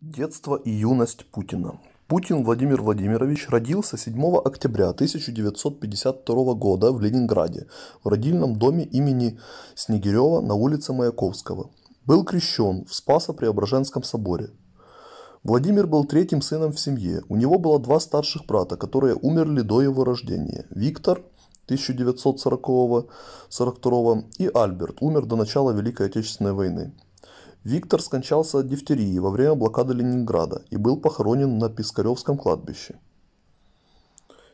Детство и юность Путина. Путин Владимир Владимирович родился 7 октября 1952 года в Ленинграде в родильном доме имени Снегирева на улице Маяковского. Был крещен в Спасо-Преображенском соборе. Владимир был третьим сыном в семье. У него было два старших брата, которые умерли до его рождения. Виктор 1940-42 и Альберт умер до начала Великой Отечественной войны. Виктор скончался от дифтерии во время блокады Ленинграда и был похоронен на Пискаревском кладбище.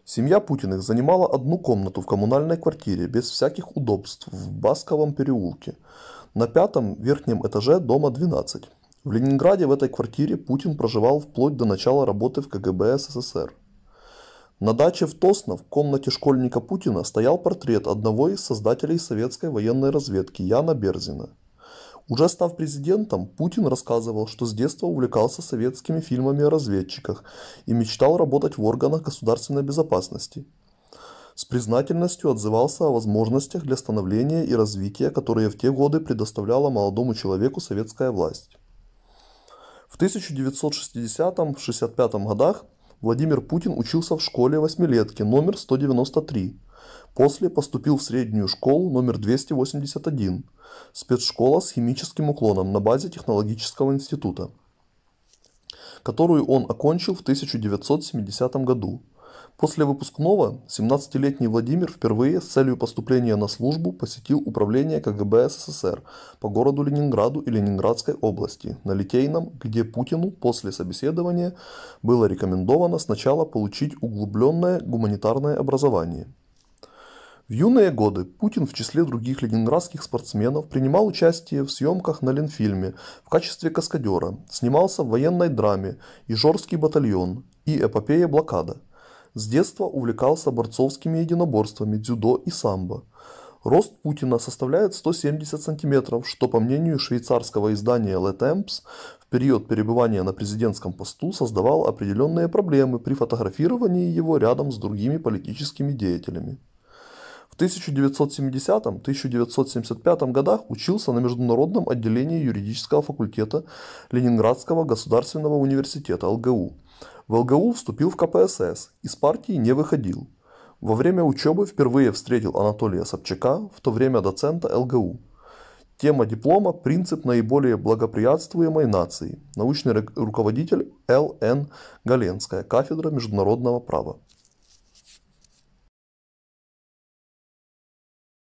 Семья Путиных занимала одну комнату в коммунальной квартире без всяких удобств в Басковом переулке, на пятом верхнем этаже дома 12. В Ленинграде в этой квартире Путин проживал вплоть до начала работы в КГБ СССР. На даче в Тосно в комнате школьника Путина стоял портрет одного из создателей советской военной разведки Яна Берзина – уже став президентом, Путин рассказывал, что с детства увлекался советскими фильмами о разведчиках и мечтал работать в органах государственной безопасности. С признательностью отзывался о возможностях для становления и развития, которые в те годы предоставляла молодому человеку советская власть. В 1960-65 годах Владимир Путин учился в школе восьмилетки номер 193 После поступил в среднюю школу номер 281, спецшкола с химическим уклоном на базе технологического института, которую он окончил в 1970 году. После выпускного 17-летний Владимир впервые с целью поступления на службу посетил управление КГБ СССР по городу Ленинграду и Ленинградской области на Литейном, где Путину после собеседования было рекомендовано сначала получить углубленное гуманитарное образование – в юные годы Путин в числе других ленинградских спортсменов принимал участие в съемках на Ленфильме в качестве каскадера, снимался в военной драме «Ижорский батальон» и эпопея «Блокада». С детства увлекался борцовскими единоборствами, дзюдо и самбо. Рост Путина составляет 170 сантиметров, что, по мнению швейцарского издания Le Temps, в период пребывания на президентском посту создавал определенные проблемы при фотографировании его рядом с другими политическими деятелями. В 1970-1975 годах учился на Международном отделении юридического факультета Ленинградского государственного университета ЛГУ. В ЛГУ вступил в КПСС, из партии не выходил. Во время учебы впервые встретил Анатолия Собчака, в то время доцента ЛГУ. Тема диплома «Принцип наиболее благоприятствуемой нации». Научный руководитель Л.Н. Галенская, кафедра международного права.